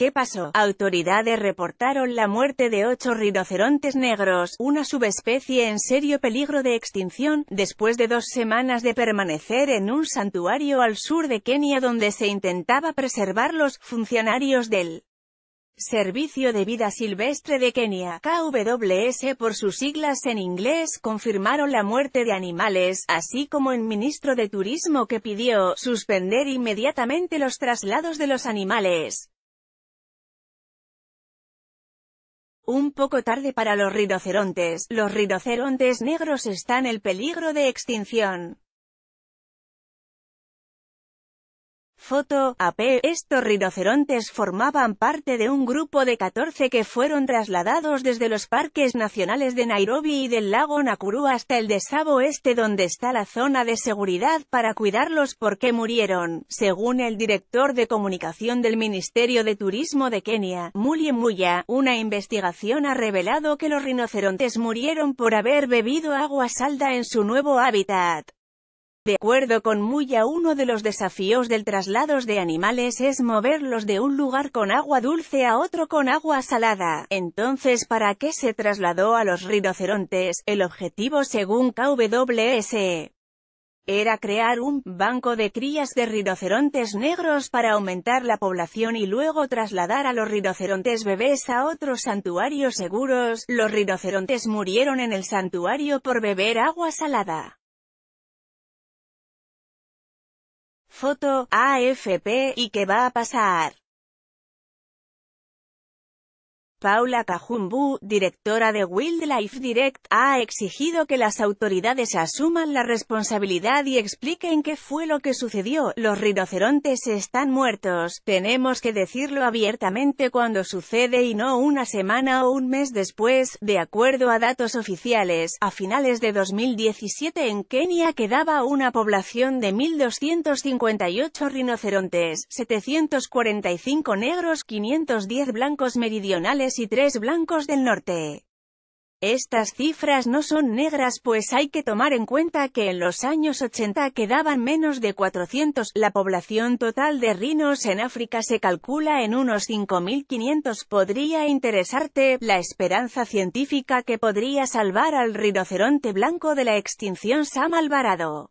¿Qué pasó? Autoridades reportaron la muerte de ocho rinocerontes negros, una subespecie en serio peligro de extinción, después de dos semanas de permanecer en un santuario al sur de Kenia donde se intentaba preservar los funcionarios del Servicio de Vida Silvestre de Kenia, KWS por sus siglas en inglés, confirmaron la muerte de animales, así como el ministro de Turismo que pidió suspender inmediatamente los traslados de los animales. Un poco tarde para los rinocerontes, los rinocerontes negros están en peligro de extinción. Foto, AP. Estos rinocerontes formaban parte de un grupo de 14 que fueron trasladados desde los parques nacionales de Nairobi y del lago Nakuru hasta el de Este donde está la zona de seguridad para cuidarlos porque murieron, según el director de comunicación del Ministerio de Turismo de Kenia, Mulie Muya. Una investigación ha revelado que los rinocerontes murieron por haber bebido agua salda en su nuevo hábitat. De acuerdo con Muya uno de los desafíos del traslados de animales es moverlos de un lugar con agua dulce a otro con agua salada. Entonces ¿para qué se trasladó a los rinocerontes? El objetivo según KWS era crear un banco de crías de rinocerontes negros para aumentar la población y luego trasladar a los rinocerontes bebés a otros santuarios seguros. Los rinocerontes murieron en el santuario por beber agua salada. Foto, AFP, y que va a pasar. Paula Kajumbu, directora de Wildlife Direct, ha exigido que las autoridades asuman la responsabilidad y expliquen qué fue lo que sucedió. Los rinocerontes están muertos, tenemos que decirlo abiertamente cuando sucede y no una semana o un mes después, de acuerdo a datos oficiales. A finales de 2017 en Kenia quedaba una población de 1.258 rinocerontes, 745 negros, 510 blancos meridionales, y tres blancos del norte. Estas cifras no son negras pues hay que tomar en cuenta que en los años 80 quedaban menos de 400. La población total de rinos en África se calcula en unos 5.500. Podría interesarte la esperanza científica que podría salvar al rinoceronte blanco de la extinción Sam Alvarado.